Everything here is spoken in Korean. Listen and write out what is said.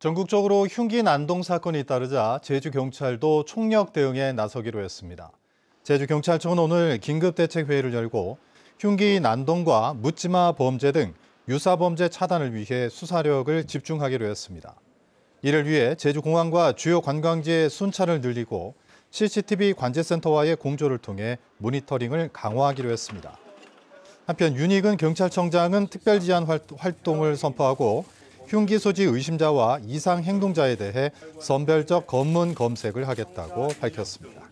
전국적으로 흉기 난동 사건이 따르자 제주경찰도 총력 대응에 나서기로 했습니다. 제주경찰청은 오늘 긴급대책회의를 열고 흉기 난동과 묻지마 범죄 등 유사범죄 차단을 위해 수사력을 집중하기로 했습니다. 이를 위해 제주공항과 주요 관광지의 순찰을 늘리고 CCTV 관제센터와의 공조를 통해 모니터링을 강화하기로 했습니다. 한편 윤익은 경찰청장은 특별지한 활동을 선포하고 흉기 소지 의심자와 이상 행동자에 대해 선별적 검문 검색을 하겠다고 밝혔습니다.